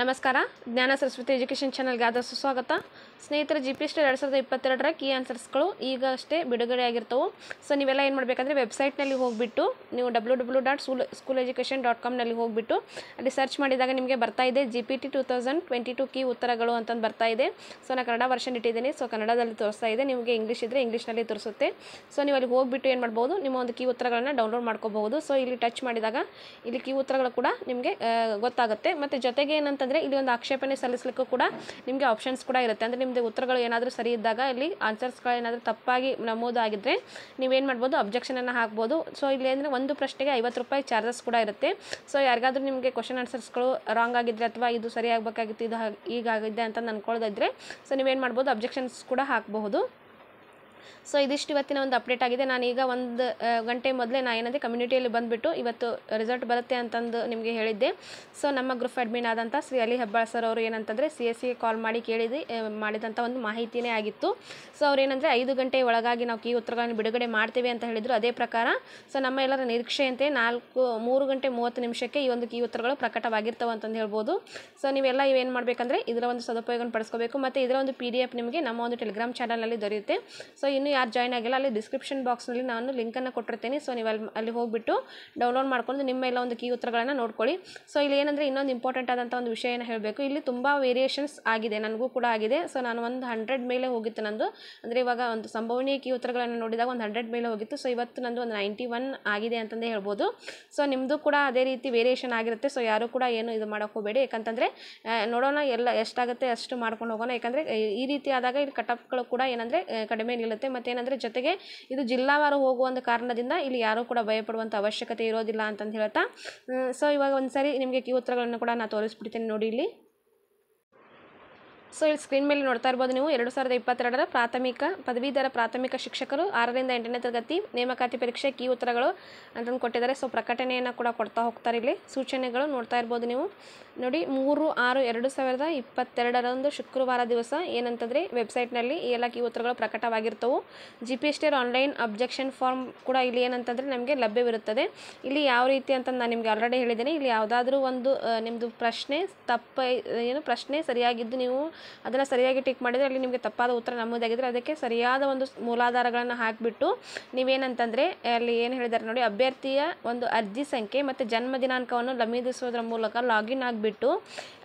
ನಮಸ್ಕಾರ ಜ್ಞಾನ ಸರಸ್ವತಿ ಎಜುಕೇಷನ್ ಚಾನಲ್ಗೆ ಆದ ಸ್ವಾಗತ ಸ್ನೇಹಿತರ ಜಿ ಪಿ ಎಸ್ ಎರಡು ಸಾವಿರದ ಇಪ್ಪತ್ತೆರಡರ ಕೀ ಆನ್ಸರ್ಸ್ಗಳು ಈಗ ಅಷ್ಟೇ ಬಿಡುಗಡೆ ಆಗಿರ್ತವೆ ಸೊ ನೀವೆಲ್ಲ ಏನು ಮಾಡಬೇಕಂದ್ರೆ ವೆಬ್ಸೈಟ್ನಲ್ಲಿ ಹೋಗಿಬಿಟ್ಟು ನೀವು W W dot school school education dot ಕಾಮ್ನಲ್ಲಿ ಹೋಗಿಬಿಟ್ಟು ಅಲ್ಲಿ ಸರ್ಚ್ ಮಾಡಿದಾಗ ನಿಮಗೆ ಬರ್ತಾ ಇದೆ G P T two thousand twenty two key ಉತ್ತರಗಳು ಅಂತಂದು ಬರ್ತಾ ಇದೆ ಸೊ ನಾನು ಕನ್ನಡ ವರ್ಷನ್ ಇಟ್ಟಿದ್ದೀನಿ ಸೊ ಕನ್ನಡದಲ್ಲಿ ತೋರಿಸ್ತಾ ಇದೆ ನಿಮಗೆ ಇಂಗ್ಲೀಷ್ ಇದ್ದರೆ ಇಂಗ್ಲೀಷ್ನಲ್ಲಿ ತೋರಿಸುತ್ತೆ ಸೊ ನೀವು ಅಲ್ಲಿ ಹೋಗಿಬಿಟ್ಟು ಏನು ಮಾಡ್ಬೋದು ನಿಮ್ಮ ಒಂದು ಕೀ ಉತ್ತರಗಳನ್ನು ಡೌನ್ಲೋಡ್ ಮಾಡ್ಕೋಬಹುದು ಸೊ ಇಲ್ಲಿ ಟಚ್ ಮಾಡಿದಾಗ ಇಲ್ಲಿ ಕೀ ಉತ್ತರಗಳು ಕೂಡ ನಿಮಗೆ ಗೊತ್ತಾಗುತ್ತೆ ಮತ್ತು ಜೊತೆಗೆ ಏನಂತ ಅಂತಂದರೆ ಇಲ್ಲಿ ಒಂದು ಆಕ್ಷೇಪಣೆ ಸಲ್ಲಿಸಲಿಕ್ಕೂ ಕೂಡ ನಿಮಗೆ ಆಪ್ಷನ್ಸ್ ಕೂಡ ಇರುತ್ತೆ ಅಂದರೆ ನಿಮ್ಮದು ಉತ್ತರಗಳು ಏನಾದರೂ ಸರಿ ಇದ್ದಾಗ ಇಲ್ಲಿ ಆನ್ಸರ್ಸ್ಗಳು ಏನಾದರೂ ತಪ್ಪಾಗಿ ನಮೂದಾಗಿದ್ದರೆ ನೀವೇನು ಮಾಡ್ಬೋದು ಅಬ್ಜೆಕ್ಷನನ್ನು ಹಾಕ್ಬೋದು ಸೊ ಇಲ್ಲಿ ಅಂದರೆ ಒಂದು ಪ್ರಶ್ನೆಗೆ ಐವತ್ತು ರೂಪಾಯಿ ಚಾರ್ಜಸ್ ಕೂಡ ಇರುತ್ತೆ ಸೊ ಯಾರಿಗಾದರೂ ನಿಮಗೆ ಕ್ವಶನ್ ಆನ್ಸರ್ಸ್ಗಳು ರಾಂಗ್ ಆಗಿದ್ದರೆ ಅಥವಾ ಇದು ಸರಿ ಆಗಬೇಕಾಗಿತ್ತು ಇದು ಈಗಾಗಿದೆ ಅಂತ ಅಂದ್ಕೊಳ್ಳೋದಿದ್ರೆ ಸೊ ನೀವೇನು ಮಾಡ್ಬೋದು ಅಬ್ಜೆಕ್ಷನ್ಸ್ ಕೂಡ ಹಾಕ್ಬಹುದು ಸೊ ಇದಿಷ್ಟು ಇವತ್ತಿನ ಒಂದು ಅಪ್ಡೇಟ್ ಆಗಿದೆ ನಾನು ಈಗ ಒಂದು ಗಂಟೆ ಮೊದಲೇ ನಾನು ಏನಂದರೆ ಕಮ್ಯುನಿಟಿಯಲ್ಲಿ ಬಂದುಬಿಟ್ಟು ಇವತ್ತು ರಿಸಲ್ಟ್ ಬರುತ್ತೆ ಅಂತಂದು ನಿಮಗೆ ಹೇಳಿದ್ದೆ ಸೊ ನಮ್ಮ ಗ್ರೂಪ್ ಅಡ್ಮಿನ್ ಆದಂಥ ಶ್ರೀ ಅಲಿ ಹೆಬ್ಬಾಳ್ ಸರ್ ಅವರು ಏನಂತಂದರೆ ಸಿ ಎಸ್ ಸಿಗೆ e ಕಾಲ್ ಮಾಡಿ ಕೇಳಿದಿ ಮಾಡಿದಂಥ ಒಂದು ಮಾಹಿತಿನೇ ಆಗಿತ್ತು ಸೊ ಅವ್ರು ಏನಂದರೆ ಐದು ಗಂಟೆ ಒಳಗಾಗಿ ನಾವು ಕೀ ಉತ್ತರಗಳನ್ನು ಬಿಡುಗಡೆ ಮಾಡ್ತೇವೆ ಅಂತ ಹೇಳಿದರು ಅದೇ ಪ್ರಕಾರ ಸೊ ನಮ್ಮ ಎಲ್ಲರ ನಿರೀಕ್ಷೆಯಂತೆ ನಾಲ್ಕು ಮೂರು ಗಂಟೆ ಮೂವತ್ತು ನಿಮಿಷಕ್ಕೆ ಈ ಒಂದು ಕೀ ಉತ್ತರಗಳು ಪ್ರಕಟವಾಗಿರ್ತವೆ ಅಂತಂದು ಹೇಳ್ಬೋದು ಸೊ ನೀವೆಲ್ಲ ಇವೇನು ಮಾಡಬೇಕಂದ್ರೆ ಇದರ ಒಂದು ಸದುಪಯೋಗ ಪಡಿಸ್ಕೋಬೇಕು ಮತ್ತು ಇದರ ಒಂದು ಪಿ ಡಿ ಎಫ್ ನಿಮಗೆ ನಮ್ಮ ಒಂದು ಟೆಲಿಗ್ರಾಮ್ ಚಾನಲ್ನಲ್ಲಿ ದೊರೆಯುತ್ತೆ ಸೊ ಸೊ ಇನ್ನೂ ಯಾರು ಜಾಯ್ನ್ ಆಗಿಲ್ಲ ಅಲ್ಲಿ ಡಿಸ್ಕ್ರಿಪ್ಷನ್ ಬಾಕ್ಸ್ನಲ್ಲಿ ನಾನು ಲಿಂಕನ್ನು ಕೊಟ್ಟಿರ್ತೀನಿ ಸೊ ನೀವು ಅಲ್ಲಿ ಅಲ್ಲಿ ಹೋಗಿಬಿಟ್ಟು ಡೌನ್ಲೋಡ್ ಮಾಡ್ಕೊಂಡು ನಿಮ್ಮ ಎಲ್ಲ ಒಂದು ಕೀ ಉತ್ತರಗಳನ್ನು ನೋಡ್ಕೊಳ್ಳಿ ಸೊ ಇಲ್ಲಿ ಏನಂದರೆ ಇನ್ನೊಂದು ಇಂಪಾರ್ಟೆಂಟ್ ಆದಂಥ ಒಂದು ವಿಷಯನ ಹೇಳಬೇಕು ಇಲ್ಲಿ ತುಂಬ ವೇರಿಯೇಷನ್ಸ್ ಆಗಿದೆ ನನಗೂ ಕೂಡ ಆಗಿದೆ ಸೊ ನಾನು ಒಂದು ಹಂಡ್ರೆಡ್ ಮೇಲೆ ಹೋಗಿತ್ತು ನಂದು ಅಂದರೆ ಇವಾಗ ಒಂದು ಸಂಭವನೀಯ ಕೀ ಉತ್ತರಗಳನ್ನು ನೋಡಿದಾಗ ಒಂದು ಹಂಡ್ರೆಡ್ ಮೇಲೆ ಹೋಗಿತ್ತು ಸೊ ಇವತ್ತು ನಂದು ಒಂದು ನೈಂಟಿ ಒನ್ ಆಗಿದೆ ಅಂತಂದೇ ಹೇಳ್ಬೋದು ಸೊ ನಿಮ್ಮದು ಕೂಡ ಅದೇ ರೀತಿ ವೇರಿಯೇಷನ್ ಆಗಿರುತ್ತೆ ಸೊ ಯಾರು ಕೂಡ ಏನು ಇದು ಮಾಡೋಕೆ ಹೋಗಬೇಡಿ ಯಾಕಂತಂದರೆ ನೋಡೋಣ ಎಲ್ಲ ಎಷ್ಟಾಗುತ್ತೆ ಅಷ್ಟು ಮಾಡ್ಕೊಂಡು ಹೋಗೋಣ ಯಾಕಂದರೆ ಈ ರೀತಿ ಆದಾಗ ಇಲ್ಲಿ ಕಟಪ್ಗಳು ಕೂಡ ಏನಂದರೆ ಕಡಿಮೆ ನಿಲ್ಲ ಮತ್ತೆ ಮತ್ತೇನಂದರೆ ಜೊತೆಗೆ ಇದು ಜಿಲ್ಲಾವಾರು ಒಂದು ಕಾರಣದಿಂದ ಇಲ್ಲಿ ಯಾರೂ ಕೂಡ ಭಯಪಡುವಂಥ ಅವಶ್ಯಕತೆ ಇರೋದಿಲ್ಲ ಅಂತಂದು ಹೇಳ್ತಾ ಸೊ ಇವಾಗ ಒಂದು ಸಾರಿ ನಿಮಗೆ ಕ್ಯೂ ಉತ್ತರಗಳನ್ನು ಕೂಡ ನಾನು ತೋರಿಸ್ಬಿಡ್ತೀನಿ ನೋಡಿ ಇಲ್ಲಿ ಸೊ ಇಲ್ಲಿ ಸ್ಕ್ರೀನ್ ಮೇಲೆ ನೋಡ್ತಾ ಇರ್ಬೋದು ನೀವು ಎರಡು ಸಾವಿರದ ಇಪ್ಪತ್ತೆರಡರ ಪ್ರಾಥಮಿಕ ಪದವೀಧರ ಪ್ರಾಥಮಿಕ ಶಿಕ್ಷಕರು ಆರರಿಂದ ಎಂಟನೇ ತರಗತಿ ನೇಮಕಾತಿ ಪರೀಕ್ಷೆ ಕೀ ಉತ್ತರಗಳು ಅಂತಂದು ಕೊಟ್ಟಿದ್ದಾರೆ ಸೊ ಪ್ರಕಟಣೆಯನ್ನು ಕೂಡ ಕೊಡ್ತಾ ಹೋಗ್ತಾರೆ ಇಲ್ಲಿ ಸೂಚನೆಗಳು ನೋಡ್ತಾ ಇರ್ಬೋದು ನೀವು ನೋಡಿ ಮೂರು ಆರು ಎರಡು ಸಾವಿರದ ಇಪ್ಪತ್ತೆರಡರಂದು ಶುಕ್ರವಾರ ದಿವಸ ಏನಂತಂದರೆ ವೆಬ್ಸೈಟ್ನಲ್ಲಿ ಈ ಎಲ್ಲ ಕೀ ಉತ್ತರಗಳು ಪ್ರಕಟವಾಗಿರ್ತವು G P S online objection form ಕೂಡ ಇಲ್ಲಿ ಏನಂತಂದರೆ ನಮಗೆ ಲಭ್ಯವಿರುತ್ತದೆ ಇಲ್ಲಿ ಯಾವ ರೀತಿ ಅಂತ ನಾನು ನಿಮಗೆ ಆಲ್ರೆಡಿ ಹೇಳಿದ್ದೀನಿ ಇಲ್ಲಿ ಯಾವುದಾದ್ರೂ ಒಂದು ನಿಮ್ಮದು ಪ್ರಶ್ನೆ ತಪ್ಪ ಏನು ಪ್ರಶ್ನೆ ಸರಿಯಾಗಿದ್ದು ನೀವು ಅದನ್ನು ಸರಿಯಾಗಿ ಟಿಕ್ ಮಾಡಿದರೆ ಅಲ್ಲಿ ನಿಮಗೆ ತಪ್ಪಾದ ಉತ್ತರ ನಮ್ಮದಾಗಿದ್ದರೆ ಅದಕ್ಕೆ ಸರಿಯಾದ ಒಂದು ಮೂಲಾಧಾರಗಳನ್ನು ಹಾಕಿಬಿಟ್ಟು ನೀವೇನಂತಂದರೆ ಅಲ್ಲಿ ಏನು ಹೇಳಿದ್ದಾರೆ ನೋಡಿ ಅಭ್ಯರ್ಥಿಯ ಒಂದು ಅರ್ಜಿ ಸಂಖ್ಯೆ ಮತ್ತು ಜನ್ಮ ದಿನಾಂಕವನ್ನು ನಮೂದಿಸುವುದರ ಮೂಲಕ ಲಾಗಿನ್ ಆಗಿಬಿಟ್ಟು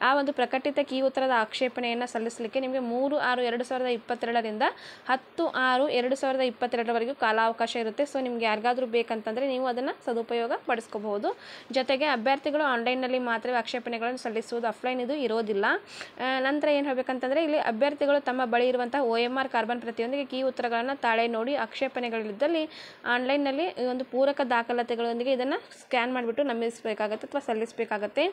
ಆ ಒಂದು ಪ್ರಕಟಿತ ಕೀ ಉತ್ತರದ ಆಕ್ಷೇಪಣೆಯನ್ನು ಸಲ್ಲಿಸಲಿಕ್ಕೆ ನಿಮಗೆ ಮೂರು ಆರು ಎರಡು ಸಾವಿರದ ಇಪ್ಪತ್ತೆರಡರಿಂದ ಹತ್ತು ಆರು ಎರಡು ಸಾವಿರದ ಇಪ್ಪತ್ತೆರಡರವರೆಗೂ ಕಾಲಾವಕಾಶ ಇರುತ್ತೆ ಸೊ ನಿಮ್ಗೆ ಯಾರಿಗಾದರೂ ಬೇಕಂತಂದರೆ ನೀವು ಅದನ್ನು ಸದುಪಯೋಗ ಪಡಿಸ್ಕೋಬಹುದು ಜೊತೆಗೆ ಅಭ್ಯರ್ಥಿಗಳು ಆನ್ಲೈನ್ನಲ್ಲಿ ಮಾತ್ರ ಆಕ್ಷೇಪಣೆಗಳನ್ನು ಸಲ್ಲಿಸುವುದು ಆಫ್ಲೈನ್ ಇದು ಇರೋದಿಲ್ಲ ನಂತರ ಏನು ಯಾಕಂತಂದರೆ ಇಲ್ಲಿ ಅಭ್ಯರ್ಥಿಗಳು ತಮ್ಮ ಬಳಿ ಇರುವಂತಹ ಒ ಎಮ್ ಆರ್ ಕಾರ್ಬನ್ ಪ್ರತಿಯೊಂದಿಗೆ ಕೀ ಉತ್ತರಗಳನ್ನು ತಾಳೆ ನೋಡಿ ಆಕ್ಷೇಪಣೆಗಳಿದ್ದಲ್ಲಿ ಆನ್ಲೈನ್ನಲ್ಲಿ ಒಂದು ಪೂರಕ ದಾಖಲಾತಿಗಳೊಂದಿಗೆ ಇದನ್ನು ಸ್ಕ್ಯಾನ್ ಮಾಡಿಬಿಟ್ಟು ನಮೂದಿಸಬೇಕಾಗುತ್ತೆ ಅಥವಾ ಸಲ್ಲಿಸಬೇಕಾಗತ್ತೆ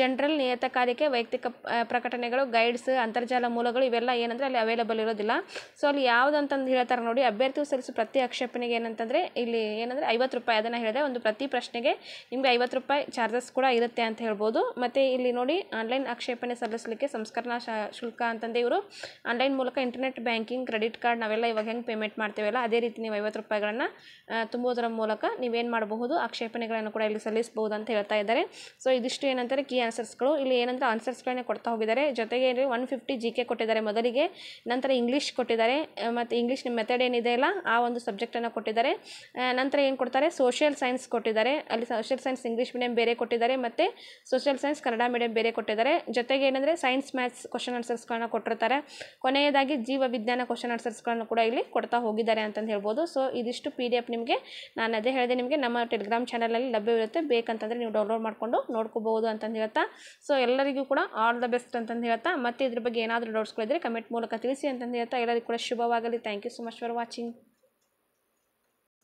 ಜನರಲ್ ನಿಯತಕಾರಿಕೆ ವೈಯಕ್ತಿಕ ಪ್ರಕಟಣೆಗಳು ಗೈಡ್ಸ್ ಅಂತರ್ಜಾಲ ಮೂಲಗಳು ಇವೆಲ್ಲ ಏನಂದರೆ ಅಲ್ಲಿ ಅವೈಲೇಬಲ್ ಇರೋದಿಲ್ಲ ಸೊ ಅಲ್ಲಿ ಯಾವುದು ಅಂತಂದು ಹೇಳ್ತಾರೆ ನೋಡಿ ಅಭ್ಯರ್ಥಿಯು ಸಲ್ಲಿಸೋ ಪ್ರತಿ ಆಕ್ಷೇಪಣೆಗೆ ಏನಂತಂದರೆ ಇಲ್ಲಿ ಏನಂದರೆ ಐವತ್ತು ರೂಪಾಯಿ ಅದನ್ನು ಹೇಳಿದೆ ಒಂದು ಪ್ರತಿ ಪ್ರಶ್ನೆಗೆ ನಿಮಗೆ ಐವತ್ತು ರೂಪಾಯಿ ಚಾರ್ಜಸ್ ಕೂಡ ಇರುತ್ತೆ ಅಂತ ಹೇಳ್ಬೋದು ಮತ್ತು ಇಲ್ಲಿ ನೋಡಿ ಆನ್ಲೈನ್ ಆಕ್ಷೇಪಣೆ ಸಲ್ಲಿಸಲಿಕ್ಕೆ ಸಂಸ್ಕರಣಾ ಶುಲ್ಕ ಮೂಲಕ ಇವರು ಆನ್ಲೈನ್ ಮೂಲಕ ಇಂಟರ್ನೆಟ್ ಬ್ಯಾಂಕಿಂಗ್ ಕ್ರೆಡಿಟ್ ಕಾರ್ಡ್ ನಾವೆಲ್ಲ ಇವಾಗ ಹೆಂಗೆ ಪೇಮೆಂಟ್ ಮಾಡ್ತೀವಲ್ಲ ಅದೇ ರೀತಿ ನೀವು ಐವತ್ತು ರೂಪಾಯಿಗಳನ್ನು ತುಂಬೋದರ ಮೂಲಕ ನೀವೇನು ಮಾಡಬಹುದು ಆಕ್ಷೇಪಣೆಗಳನ್ನು ಕೂಡ ಇಲ್ಲಿ ಸಲ್ಲಿಸಬಹುದು ಅಂತ ಹೇಳ್ತಾ ಇದ್ದಾರೆ ಸೊ ಇದಿಷ್ಟು ಏನಂತಾರೆ ಕೀ ಆನ್ಸರ್ಸ್ಗಳು ಇಲ್ಲಿ ಏನಂದ್ರೆ ಆನ್ಸರ್ಸ್ಗಳನ್ನೇ ಕೊಡ್ತಾ ಹೋಗಿದ್ದಾರೆ ಜೊತೆಗೆ ಒನ್ ಫಿಫ್ಟಿ ಜಿ ಕೆ ಕೊಟ್ಟಿದ್ದಾರೆ ಮೊದಲಿಗೆ ನಂತರ ಇಂಗ್ಲೀಷ್ ಕೊಟ್ಟಿದ್ದಾರೆ ಮತ್ತು ಇಂಗ್ಲೀಷ್ ನಿಮ್ಮ ಮೆಥಡ್ ಏನಿದೆ ಅಲ್ಲ ಆ ಒಂದು ಸಬ್ಜೆಕ್ಟನ್ನು ಕೊಟ್ಟಿದ್ದಾರೆ ನಂತರ ಏನು ಕೊಡ್ತಾರೆ ಸೋಷಿಯಲ್ ಸೈನ್ಸ್ ಕೊಟ್ಟಿದ್ದಾರೆ ಅಲ್ಲಿ ಸೋಷಿಯಲ್ ಸೈನ್ಸ್ ಇಂಗ್ಲೀಷ್ ಮೀಡಿಯಂ ಬೇರೆ ಕೊಟ್ಟಿದ್ದಾರೆ ಮತ್ತು ಸೋಷಿಯಲ್ ಸೈನ್ಸ್ ಕನ್ನಡ ಮೀಡಿಯಂ ಬೇರೆ ಕೊಟ್ಟಿದ್ದಾರೆ ಜೊತೆಗೆ ಏನಂದರೆ ಸೈನ್ಸ್ ಮ್ಯಾಥ್ಸ್ ಕ್ವಶನ್ ಆನ್ಸರ್ಸ್ ಆನ್ಸರ್ಸ್ಗಳನ್ನ ಕೊಟ್ಟಿರ್ತಾರೆ ಕೊನೆಯದಾಗಿ ಜೀವ ವಿಜ್ಞಾನ ಕ್ವಶನ್ ಆನ್ಸರ್ಸ್ಗಳನ್ನು ಕೂಡ ಇಲ್ಲಿ ಕೊಡ್ತಾ ಹೋಗಿದ್ದಾರೆ ಅಂತಂದು ಹೇಳ್ಬೋದು ಸೊ ಇದಿಷ್ಟು ಪಿ ಡಿ ಎಫ್ ನಿಮಗೆ ನಾನು ಅದೇ ಹೇಳಿದೆ ನಿಮಗೆ ನಮ್ಮ ಟೆಲಿಗ್ರಾಮ್ ಚಾನಲಲ್ಲಿ ಲಭ್ಯವಿರುತ್ತೆ ಬೇಕಂತಂದರೆ ನೀವು ಡೌನ್ಲೋಡ್ ಮಾಡಿಕೊಂಡು ನೋಡ್ಕೋಬಹುದು ಅಂತಂದು ಹೇಳ್ತಾ ಸೊ ಎಲ್ಲರಿಗೂ ಕೂಡ ಆಲ್ ದ ಬೆಸ್ಟ್ ಅಂತಂದು ಹೇಳ್ತಾ ಮತ್ತೆ ಇದ್ರ ಬಗ್ಗೆ ಏನಾದರೂ ಡೌಟ್ಸ್ಗಳಿದ್ರೆ ಕಮೆಂಟ್ ಮೂಲಕ ತಿಳಿಸಿ ಅಂತಂದು ಹೇಳ್ತಾ ಎಲ್ಲರಿಗೂ ಕೂಡ ಶುಭವಾಗಲಿ thank you so much for watching